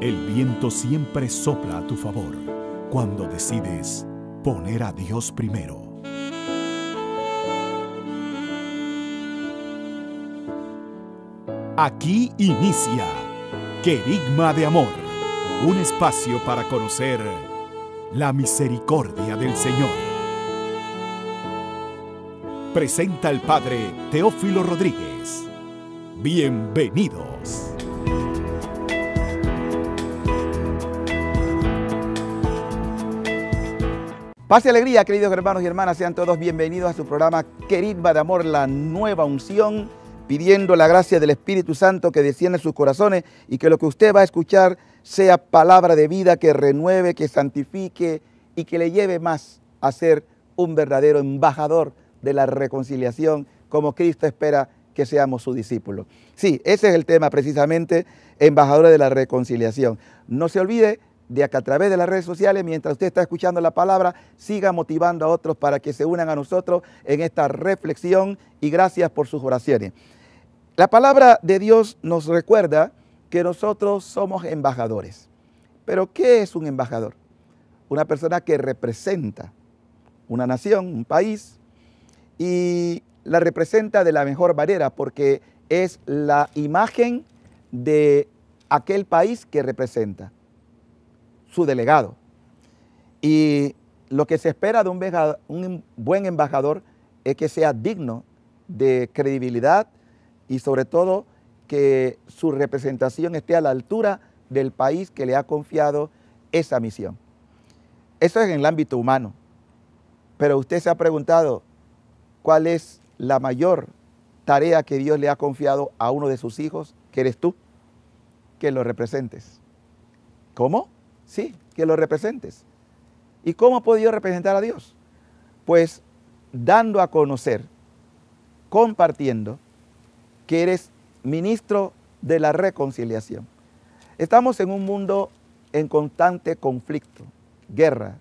El viento siempre sopla a tu favor cuando decides poner a Dios primero. Aquí inicia Querigma de Amor, un espacio para conocer la misericordia del Señor. Presenta el Padre Teófilo Rodríguez. Bienvenidos. Paz y alegría, queridos hermanos y hermanas, sean todos bienvenidos a su programa Queridba de Amor, la nueva unción, pidiendo la gracia del Espíritu Santo que descienda en sus corazones y que lo que usted va a escuchar sea palabra de vida que renueve, que santifique y que le lleve más a ser un verdadero embajador de la reconciliación, como Cristo espera que seamos su discípulo. Sí, ese es el tema precisamente, embajadores de la reconciliación. No se olvide de que a través de las redes sociales, mientras usted está escuchando la palabra, siga motivando a otros para que se unan a nosotros en esta reflexión y gracias por sus oraciones. La palabra de Dios nos recuerda que nosotros somos embajadores. Pero ¿qué es un embajador? Una persona que representa una nación, un país, y la representa de la mejor manera porque es la imagen de aquel país que representa su delegado. Y lo que se espera de un, buen embajador es que sea digno de credibilidad y sobre todo que su representación esté a la altura del país que le ha confiado esa misión. Eso es en el ámbito humano. Pero usted se ha preguntado cuál es la mayor tarea que Dios le ha confiado a uno de sus hijos, que eres tú, que lo representes. ¿Cómo? Sí, que lo representes. ¿Y cómo puedo podido representar a Dios? Pues dando a conocer, compartiendo, que eres ministro de la reconciliación. Estamos en un mundo en constante conflicto, guerra,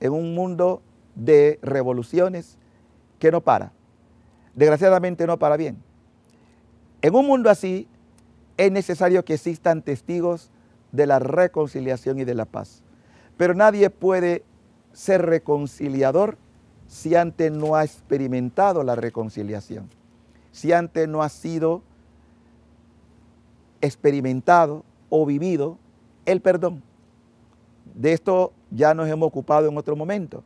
en un mundo de revoluciones que no para. Desgraciadamente no para bien. En un mundo así es necesario que existan testigos de la reconciliación y de la paz. Pero nadie puede ser reconciliador si antes no ha experimentado la reconciliación, si antes no ha sido experimentado o vivido el perdón. De esto ya nos hemos ocupado en otro momento.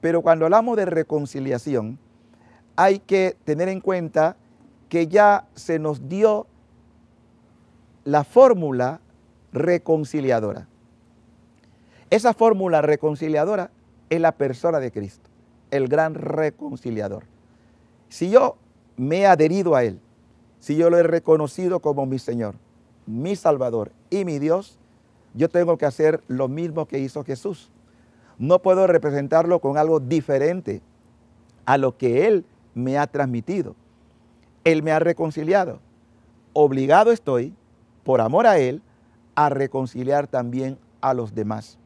Pero cuando hablamos de reconciliación, hay que tener en cuenta que ya se nos dio la fórmula reconciliadora. Esa fórmula reconciliadora es la persona de Cristo, el gran reconciliador. Si yo me he adherido a Él, si yo lo he reconocido como mi Señor, mi Salvador y mi Dios, yo tengo que hacer lo mismo que hizo Jesús. No puedo representarlo con algo diferente a lo que Él me ha transmitido. Él me ha reconciliado. Obligado estoy, por amor a Él, a reconciliar también a los demás.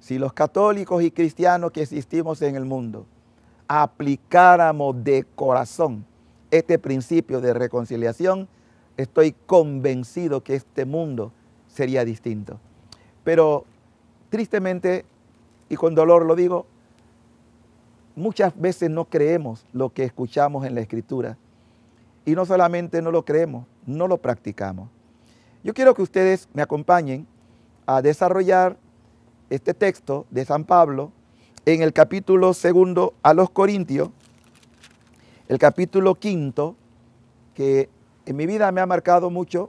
Si los católicos y cristianos que existimos en el mundo aplicáramos de corazón este principio de reconciliación, estoy convencido que este mundo sería distinto. Pero tristemente, y con dolor lo digo, muchas veces no creemos lo que escuchamos en la Escritura. Y no solamente no lo creemos, no lo practicamos. Yo quiero que ustedes me acompañen a desarrollar este texto de San Pablo en el capítulo segundo a los Corintios, el capítulo quinto, que en mi vida me ha marcado mucho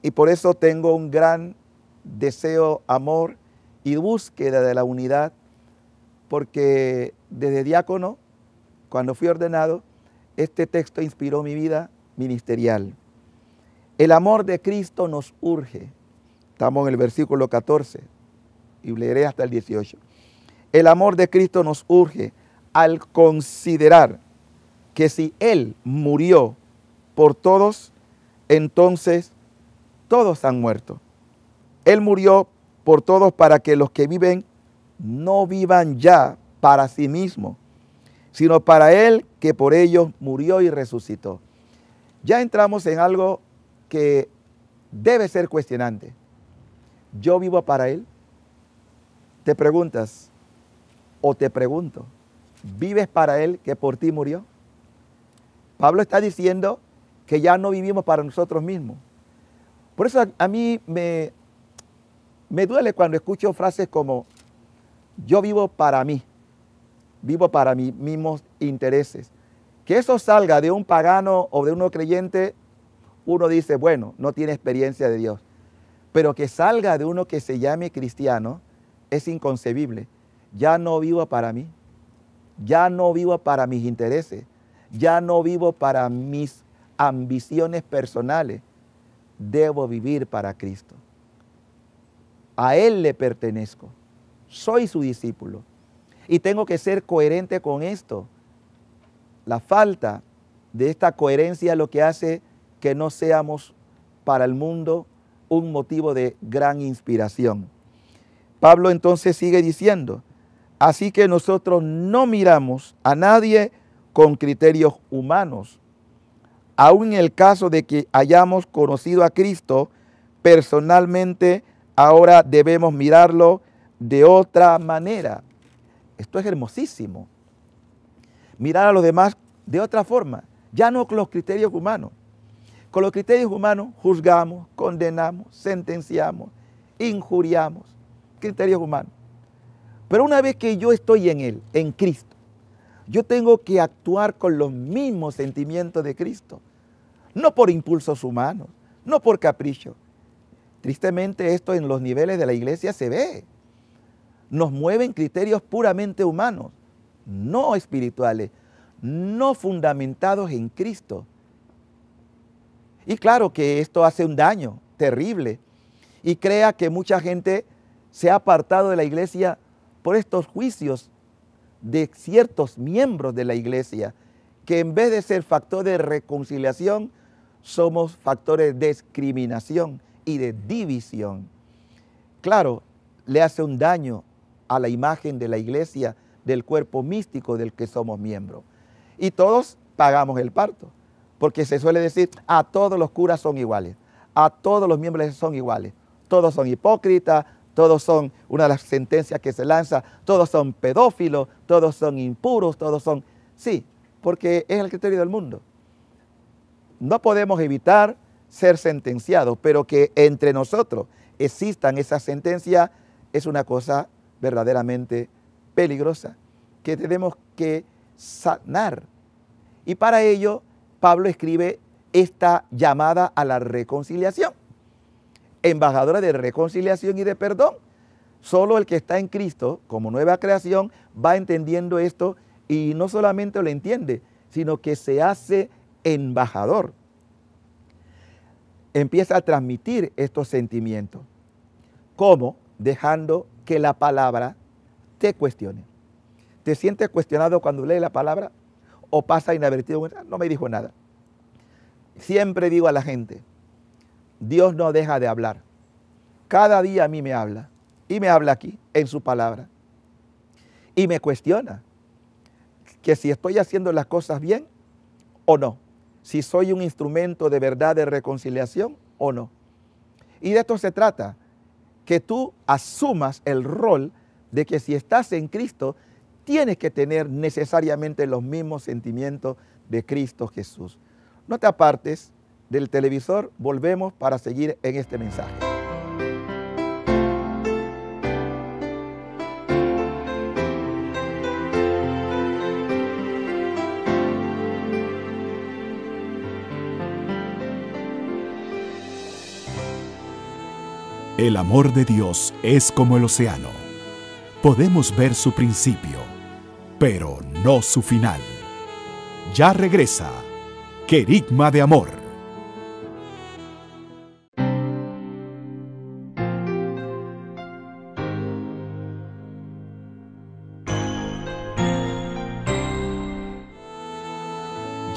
y por eso tengo un gran deseo, amor y búsqueda de la unidad, porque desde diácono, cuando fui ordenado, este texto inspiró mi vida ministerial. El amor de Cristo nos urge. Estamos en el versículo 14 y leeré hasta el 18. El amor de Cristo nos urge al considerar que si Él murió por todos, entonces todos han muerto. Él murió por todos para que los que viven no vivan ya para sí mismos, sino para Él que por ellos murió y resucitó. Ya entramos en algo que debe ser cuestionante. ¿Yo vivo para Él? Te preguntas, o te pregunto, ¿vives para Él que por ti murió? Pablo está diciendo que ya no vivimos para nosotros mismos. Por eso a, mí me, me duele cuando escucho frases como, yo vivo para mí, vivo para mis mismos intereses. Que eso salga de un pagano o de un creyente uno dice, bueno, no tiene experiencia de Dios. Pero que salga de uno que se llame cristiano es inconcebible. Ya no vivo para mí, ya no vivo para mis intereses, ya no vivo para mis ambiciones personales. Debo vivir para Cristo. A Él le pertenezco. Soy su discípulo. Y tengo que ser coherente con esto. La falta de esta coherencia lo que hace que no seamos para el mundo un motivo de gran inspiración. Pablo entonces sigue diciendo, así que nosotros no miramos a nadie con criterios humanos. Aún en el caso de que hayamos conocido a Cristo personalmente, ahora debemos mirarlo de otra manera. Esto es hermosísimo. Mirar a los demás de otra forma, ya no con los criterios humanos. Con los criterios humanos juzgamos, condenamos, sentenciamos, injuriamos. Criterios humanos. Pero una vez que yo estoy en Él, en Cristo, yo tengo que actuar con los mismos sentimientos de Cristo. No por impulsos humanos, no por capricho. Tristemente esto en los niveles de la iglesia se ve. Nos mueven criterios puramente humanos, no espirituales, no fundamentados en Cristo. Y claro que esto hace un daño terrible y crea que mucha gente se ha apartado de la iglesia por estos juicios de ciertos miembros de la iglesia, que en vez de ser factor de reconciliación, somos factores de discriminación y de división. Claro, le hace un daño a la imagen de la iglesia, del cuerpo místico del que somos miembros. Y todos pagamos el parto porque se suele decir, a todos los curas son iguales, a todos los miembros son iguales, todos son hipócritas, todos son, una de las sentencias que se lanza, todos son pedófilos, todos son impuros, todos son, sí, porque es el criterio del mundo. No podemos evitar ser sentenciados, pero que entre nosotros existan esas sentencias es una cosa verdaderamente peligrosa, que tenemos que sanar. Y para ello Pablo escribe esta llamada a la reconciliación. Embajadora de reconciliación y de perdón. Solo el que está en Cristo como nueva creación va entendiendo esto y no solamente lo entiende, sino que se hace embajador. Empieza a transmitir estos sentimientos. ¿Cómo? Dejando que la palabra te cuestione. ¿Te sientes cuestionado cuando lees la palabra? o pasa inadvertido, no me dijo nada. Siempre digo a la gente, Dios no deja de hablar. Cada día a mí me habla y me habla aquí en su palabra. Y me cuestiona que si estoy haciendo las cosas bien o no, si soy un instrumento de verdad de reconciliación o no. Y de esto se trata, que tú asumas el rol de que si estás en Cristo, tienes que tener necesariamente los mismos sentimientos de Cristo Jesús. No te apartes del televisor, volvemos para seguir en este mensaje. El amor de Dios es como el océano. Podemos ver su principio pero no su final. Ya regresa Querigma de Amor.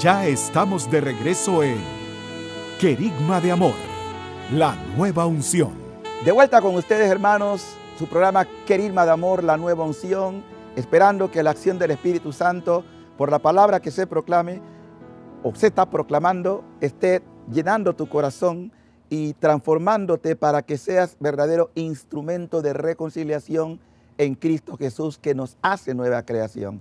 Ya estamos de regreso en Querigma de Amor, la nueva unción. De vuelta con ustedes, hermanos, su programa Querigma de Amor, la nueva unción esperando que la acción del Espíritu Santo, por la palabra que se proclame o se está proclamando, esté llenando tu corazón y transformándote para que seas verdadero instrumento de reconciliación en Cristo Jesús que nos hace nueva creación.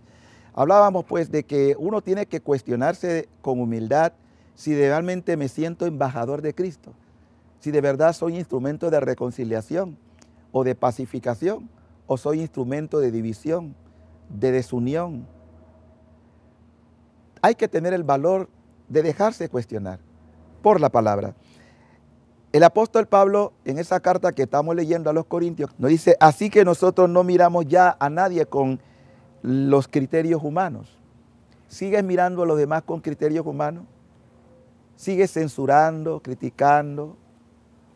Hablábamos pues de que uno tiene que cuestionarse con humildad si realmente me siento embajador de Cristo, si de verdad soy instrumento de reconciliación o de pacificación o soy instrumento de división, de desunión. Hay que tener el valor de dejarse cuestionar por la palabra. El apóstol Pablo, en esa carta que estamos leyendo a los Corintios, nos dice, así que nosotros no miramos ya a nadie con los criterios humanos. ¿Sigues mirando a los demás con criterios humanos? ¿Sigues censurando, criticando?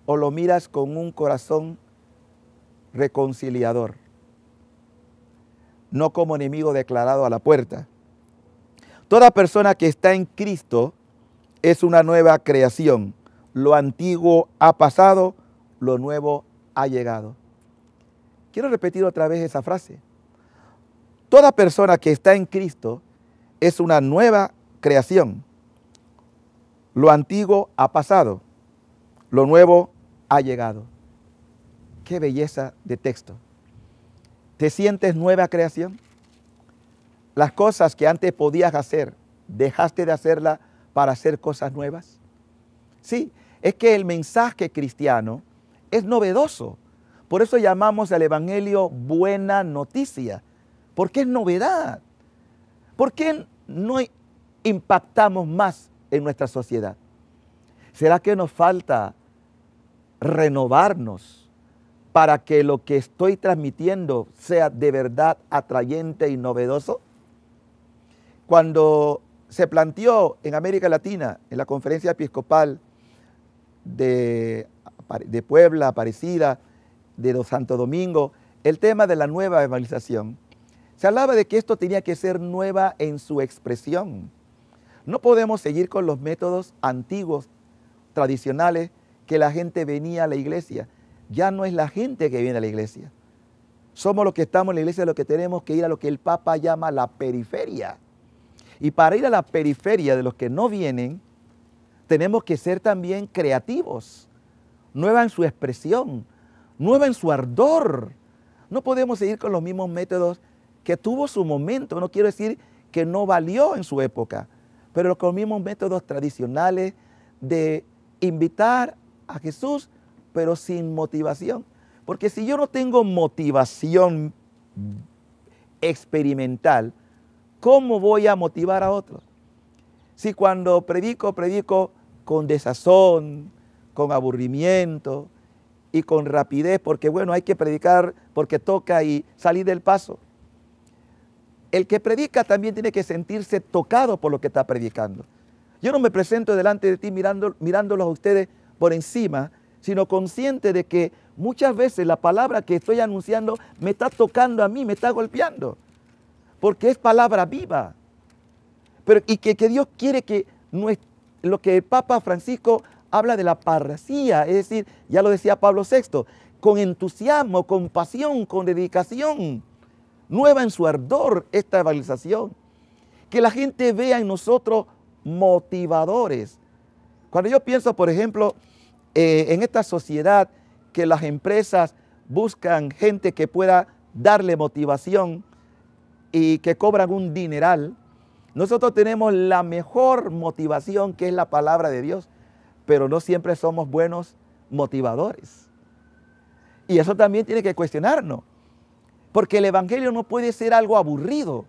¿O lo miras con un corazón reconciliador? no como enemigo declarado a la puerta. Toda persona que está en Cristo es una nueva creación. Lo antiguo ha pasado, lo nuevo ha llegado. Quiero repetir otra vez esa frase. Toda persona que está en Cristo es una nueva creación. Lo antiguo ha pasado, lo nuevo ha llegado. Qué belleza de texto. ¿Te sientes nueva creación? Las cosas que antes podías hacer, dejaste de hacerlas para hacer cosas nuevas. Sí, es que el mensaje cristiano es novedoso. Por eso llamamos al Evangelio buena noticia, porque es novedad. ¿Por qué no impactamos más en nuestra sociedad? ¿Será que nos falta renovarnos? para que lo que estoy transmitiendo sea de verdad atrayente y novedoso? Cuando se planteó en América Latina, en la conferencia episcopal de, Puebla, Aparecida, de Santo Domingo, el tema de la nueva evangelización, se hablaba de que esto tenía que ser nueva en su expresión. No podemos seguir con los métodos antiguos, tradicionales, que la gente venía a la iglesia. Ya no es la gente que viene a la iglesia. Somos los que estamos en la iglesia, los que tenemos que ir a lo que el Papa llama la periferia. Y para ir a la periferia de los que no vienen, tenemos que ser también creativos, nueva en su expresión, nueva en su ardor. No podemos seguir con los mismos métodos que tuvo su momento. No quiero decir que no valió en su época, pero con los mismos métodos tradicionales de invitar a Jesús pero sin motivación. Porque si yo no tengo motivación experimental, ¿cómo voy a motivar a otros? Si cuando predico, predico con desazón, con aburrimiento y con rapidez, porque bueno, hay que predicar porque toca y salir del paso. El que predica también tiene que sentirse tocado por lo que está predicando. Yo no me presento delante de ti mirando, mirándolos a ustedes por encima, sino consciente de que muchas veces la palabra que estoy anunciando me está tocando a mí, me está golpeando, porque es palabra viva. Pero, y que, que Dios quiere que lo que el Papa Francisco habla de la parracía, es decir, ya lo decía Pablo VI, con entusiasmo, con pasión, con dedicación, nueva en su ardor esta evangelización. Que la gente vea en nosotros motivadores. Cuando yo pienso, por ejemplo, eh, en esta sociedad que las empresas buscan gente que pueda darle motivación y que cobran un dineral, nosotros tenemos la mejor motivación que es la palabra de Dios, pero no siempre somos buenos motivadores. Y eso también tiene que cuestionarnos, porque el Evangelio no puede ser algo aburrido,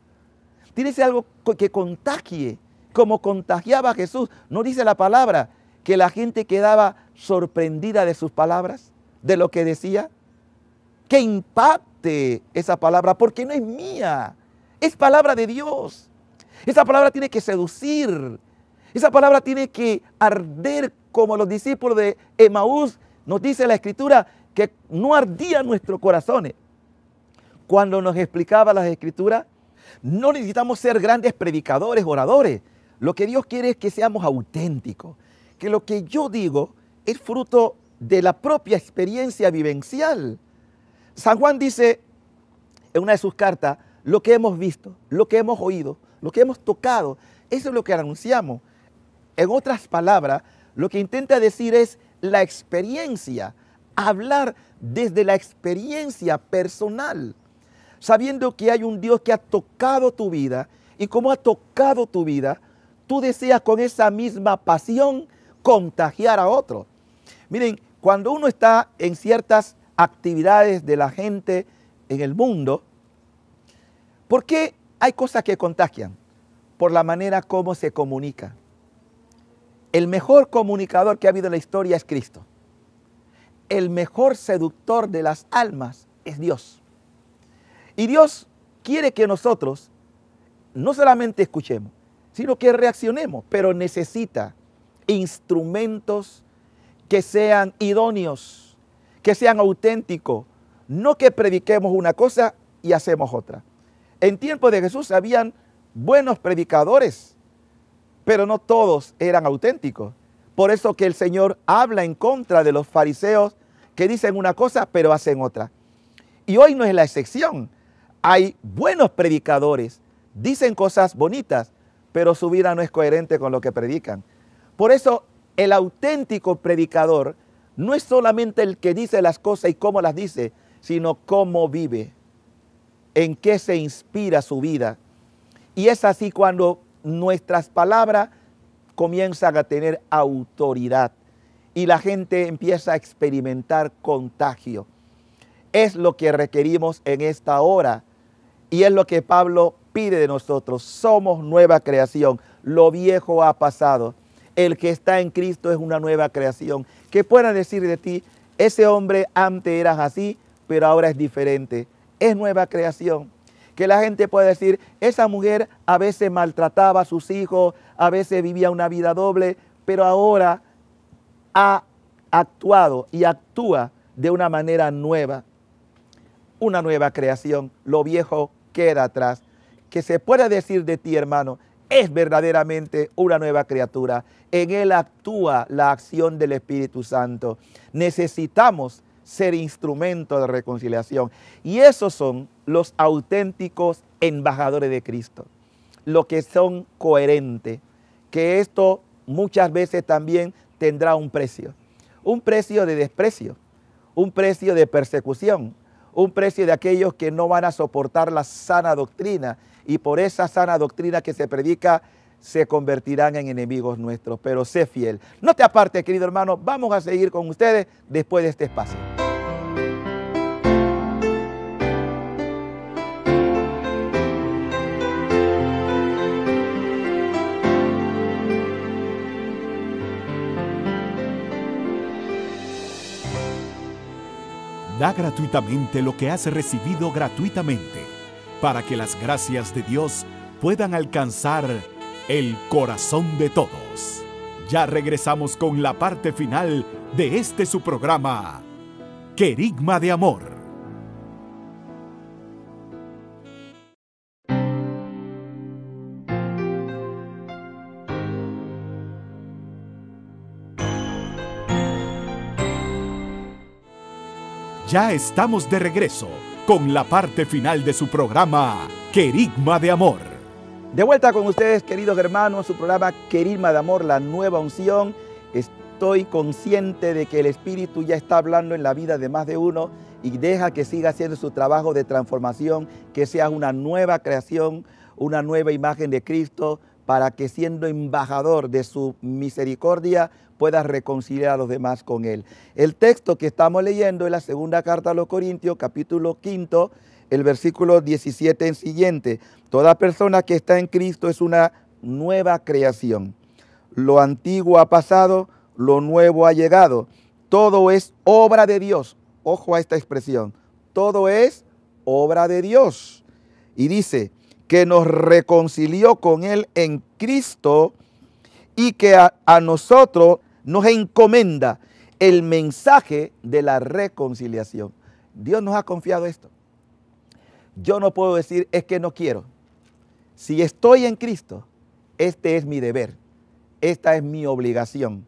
tiene que ser algo que contagie, como contagiaba Jesús. No dice la palabra que la gente quedaba sorprendida de sus palabras, de lo que decía? Que impacte esa palabra, porque no es mía, es palabra de Dios. Esa palabra tiene que seducir, esa palabra tiene que arder como los discípulos de Emaús. Nos dice la escritura que no ardía nuestros corazones. Cuando nos explicaba las escrituras, no necesitamos ser grandes predicadores, oradores. Lo que Dios quiere es que seamos auténticos. Que lo que yo digo es fruto de la propia experiencia vivencial. San Juan dice en una de sus cartas, lo que hemos visto, lo que hemos oído, lo que hemos tocado, eso es lo que anunciamos. En otras palabras, lo que intenta decir es la experiencia, hablar desde la experiencia personal, sabiendo que hay un Dios que ha tocado tu vida y como ha tocado tu vida, tú deseas con esa misma pasión contagiar a otro. Miren, cuando uno está en ciertas actividades de la gente en el mundo, ¿por qué hay cosas que contagian? Por la manera como se comunica. El mejor comunicador que ha habido en la historia es Cristo. El mejor seductor de las almas es Dios. Y Dios quiere que nosotros no solamente escuchemos, sino que reaccionemos, pero necesita instrumentos que sean idóneos, que sean auténticos, no que prediquemos una cosa y hacemos otra. En tiempos de Jesús habían buenos predicadores, pero no todos eran auténticos. Por eso que el Señor habla en contra de los fariseos que dicen una cosa pero hacen otra. Y hoy no es la excepción. Hay buenos predicadores, dicen cosas bonitas, pero su vida no es coherente con lo que predican. Por eso el auténtico predicador no es solamente el que dice las cosas y cómo las dice, sino cómo vive, en qué se inspira su vida. Y es así cuando nuestras palabras comienzan a tener autoridad y la gente empieza a experimentar contagio. Es lo que requerimos en esta hora y es lo que Pablo pide de nosotros. Somos nueva creación, lo viejo ha pasado el que está en Cristo es una nueva creación. Que pueda decir de ti, ese hombre antes eras así, pero ahora es diferente. Es nueva creación. Que la gente pueda decir, esa mujer a veces maltrataba a sus hijos, a veces vivía una vida doble, pero ahora ha actuado y actúa de una manera nueva. Una nueva creación. Lo viejo queda atrás. Que se pueda decir de ti, hermano, es verdaderamente una nueva criatura. En Él actúa la acción del Espíritu Santo. Necesitamos ser instrumento de reconciliación. Y esos son los auténticos embajadores de Cristo, los que son coherentes, que esto muchas veces también tendrá un precio, un precio de desprecio, un precio de persecución, un precio de aquellos que no van a soportar la sana doctrina y por esa sana doctrina que se predica se convertirán en enemigos nuestros. Pero sé fiel. No te apartes, querido hermano. Vamos a seguir con ustedes después de este espacio. Da gratuitamente lo que has recibido gratuitamente para que las gracias de Dios puedan alcanzar el corazón de todos. Ya regresamos con la parte final de este su programa, Querigma de Amor. Ya estamos de regreso con la parte final de su programa, Querigma de Amor. De vuelta con ustedes, queridos hermanos, su programa Querigma de Amor, la nueva unción. Estoy consciente de que el Espíritu ya está hablando en la vida de más de uno y deja que siga haciendo su trabajo de transformación, que sea una nueva creación, una nueva imagen de Cristo, para que siendo embajador de su misericordia pueda reconciliar a los demás con Él. El texto que estamos leyendo es la segunda carta a los Corintios, capítulo quinto, el versículo 17 en siguiente. Toda persona que está en Cristo es una nueva creación. Lo antiguo ha pasado, lo nuevo ha llegado. Todo es obra de Dios. Ojo a esta expresión. Todo es obra de Dios. Y dice, que nos reconcilió con Él en Cristo y que a, nosotros nos encomenda el mensaje de la reconciliación. Dios nos ha confiado esto. Yo no puedo decir es que no quiero. Si estoy en Cristo, este es mi deber, esta es mi obligación,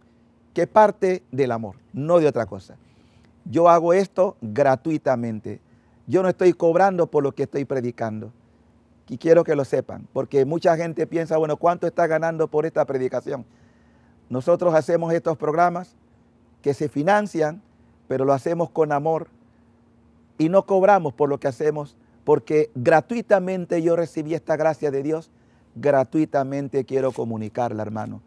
que parte del amor, no de otra cosa. Yo hago esto gratuitamente. Yo no estoy cobrando por lo que estoy predicando y quiero que lo sepan, porque mucha gente piensa, bueno, ¿cuánto está ganando por esta predicación? Nosotros hacemos estos programas que se financian, pero lo hacemos con amor y no cobramos por lo que hacemos, porque gratuitamente yo recibí esta gracia de Dios, gratuitamente quiero comunicarla, hermano.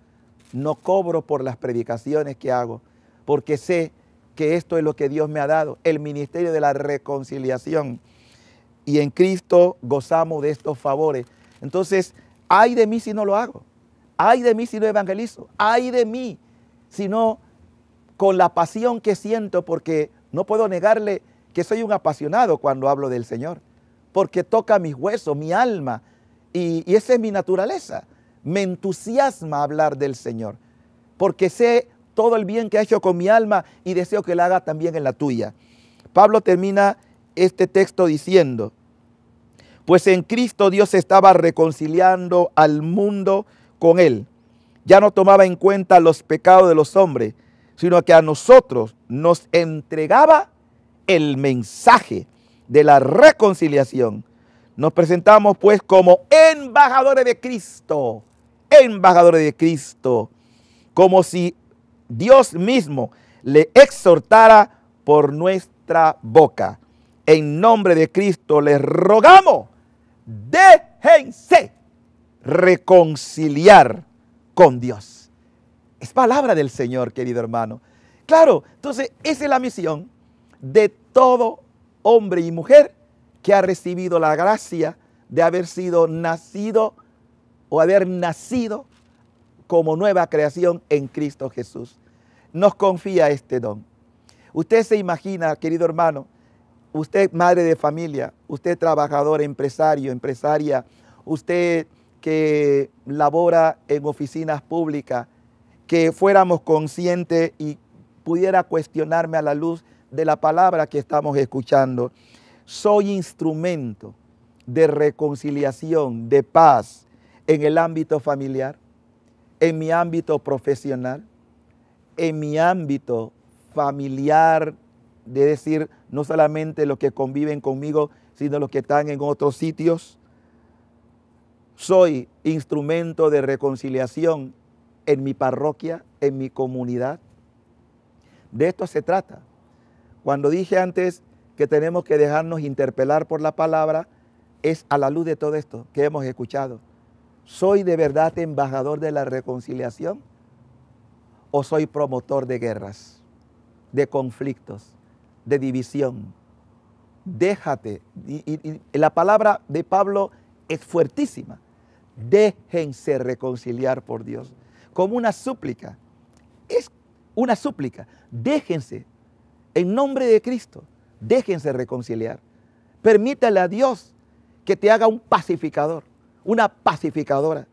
No cobro por las predicaciones que hago, porque sé que esto es lo que Dios me ha dado, el ministerio de la reconciliación y en Cristo gozamos de estos favores. Entonces, ay de mí si no lo hago, ay de mí si no evangelizo, ay de mí si no con la pasión que siento, porque no puedo negarle que soy un apasionado cuando hablo del Señor, porque toca mis huesos, mi alma, y, esa es mi naturaleza. Me entusiasma hablar del Señor, porque sé todo el bien que ha hecho con mi alma y deseo que la haga también en la tuya. Pablo termina este texto diciendo, pues en Cristo Dios estaba reconciliando al mundo con Él. Ya no tomaba en cuenta los pecados de los hombres, sino que a nosotros nos entregaba el mensaje de la reconciliación. Nos presentamos pues como embajadores de Cristo, embajadores de Cristo, como si Dios mismo le exhortara por nuestra boca. En nombre de Cristo les rogamos déjense reconciliar con Dios. Es palabra del Señor, querido hermano. Claro, entonces esa es la misión de todo hombre y mujer que ha recibido la gracia de haber sido nacido o haber nacido como nueva creación en Cristo Jesús. Nos confía este don. Usted se imagina, querido hermano, usted madre de familia, usted trabajador, empresario, empresaria, usted que labora en oficinas públicas, que fuéramos conscientes y pudiera cuestionarme a la luz de la palabra que estamos escuchando. Soy instrumento de reconciliación, de paz en el ámbito familiar, en mi ámbito profesional, en mi ámbito familiar de decir no solamente los que conviven conmigo, sino los que están en otros sitios. Soy instrumento de reconciliación en mi parroquia, en mi comunidad. De esto se trata. Cuando dije antes que tenemos que dejarnos interpelar por la palabra, es a la luz de todo esto que hemos escuchado. ¿Soy de verdad embajador de la reconciliación o soy promotor de guerras, de conflictos? de división. Déjate. Y, la palabra de Pablo es fuertísima. Déjense reconciliar por Dios. Como una súplica. Es una súplica. Déjense. En nombre de Cristo. Déjense reconciliar. Permítale a Dios que te haga un pacificador, una pacificadora.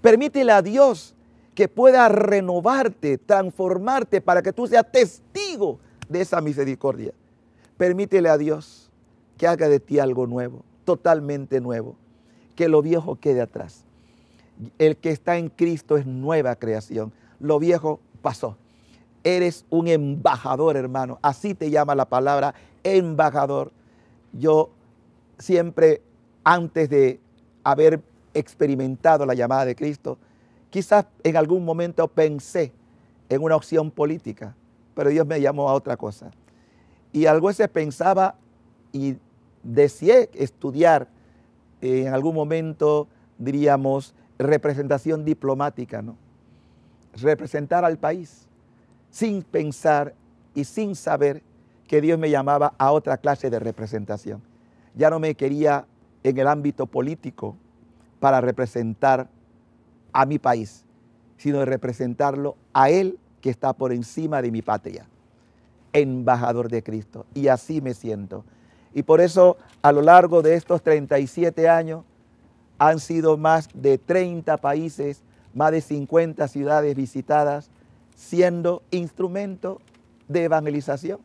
Permítele a Dios que pueda renovarte, transformarte para que tú seas testigo de esa misericordia. Permítele a Dios que haga de ti algo nuevo, totalmente nuevo, que lo viejo quede atrás. El que está en Cristo es nueva creación. Lo viejo pasó. Eres un embajador, hermano. Así te llama la palabra embajador. Yo siempre, antes de haber experimentado la llamada de Cristo, quizás en algún momento pensé en una opción política pero Dios me llamó a otra cosa. Y algo ese pensaba y deseé estudiar eh, en algún momento, diríamos, representación diplomática, ¿no? Representar al país sin pensar y sin saber que Dios me llamaba a otra clase de representación. Ya no me quería en el ámbito político para representar a mi país, sino de representarlo a Él que está por encima de mi patria. Embajador de Cristo. Y así me siento. Y por eso a lo largo de estos 37 años han sido más de 30 países, más de 50 ciudades visitadas, siendo instrumento de evangelización.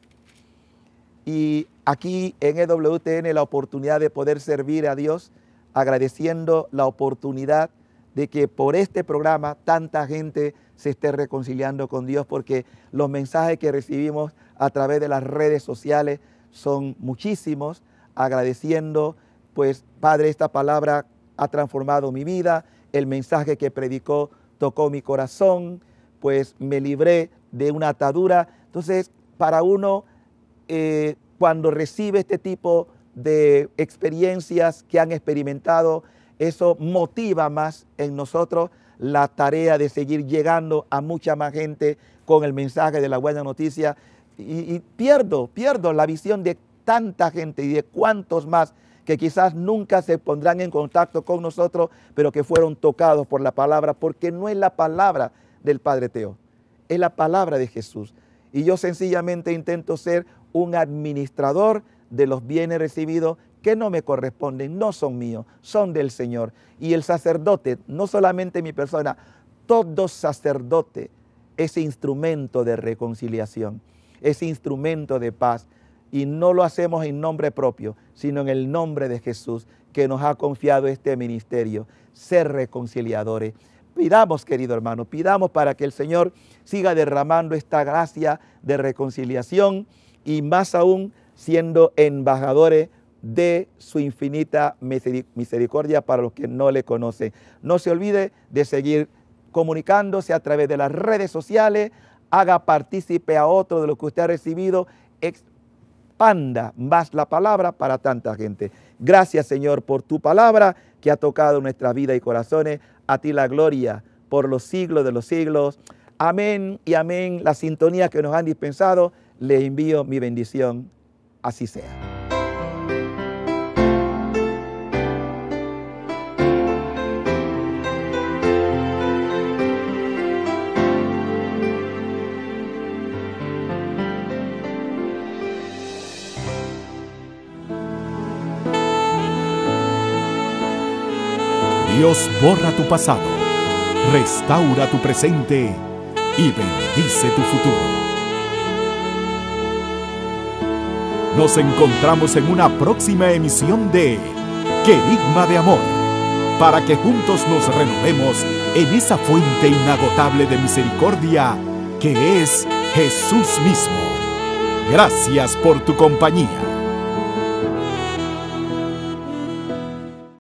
Y aquí en EWTN la oportunidad de poder servir a Dios, agradeciendo la oportunidad de que por este programa tanta gente se esté reconciliando con Dios, porque los mensajes que recibimos a través de las redes sociales son muchísimos, agradeciendo, pues Padre, esta palabra ha transformado mi vida, el mensaje que predicó tocó mi corazón, pues me libré de una atadura. Entonces, para uno, eh, cuando recibe este tipo de experiencias que han experimentado, eso motiva más en nosotros la tarea de seguir llegando a mucha más gente con el mensaje de la buena noticia y, pierdo, pierdo la visión de tanta gente y de cuantos más que quizás nunca se pondrán en contacto con nosotros, pero que fueron tocados por la palabra, porque no es la palabra del Padre Teo, es la palabra de Jesús. Y yo sencillamente intento ser un administrador de los bienes recibidos que no me corresponden, no son míos, son del Señor. Y el sacerdote, no solamente mi persona, todo sacerdote es instrumento de reconciliación, es instrumento de paz. Y no lo hacemos en nombre propio, sino en el nombre de Jesús que nos ha confiado este ministerio, ser reconciliadores. Pidamos, querido hermano, pidamos para que el Señor siga derramando esta gracia de reconciliación y más aún siendo embajadores de su infinita misericordia para los que no le conocen. No se olvide de seguir comunicándose a través de las redes sociales, haga partícipe a otro de lo que usted ha recibido, expanda más la palabra para tanta gente. Gracias Señor por tu palabra que ha tocado nuestra vida y corazones. A ti la gloria por los siglos de los siglos. Amén y amén. La sintonía que nos han dispensado, les envío mi bendición. Así sea. Dios borra tu pasado, restaura tu presente y bendice tu futuro. Nos encontramos en una próxima emisión de Querigma de Amor, para que juntos nos renovemos en esa fuente inagotable de misericordia que es Jesús mismo. Gracias por tu compañía.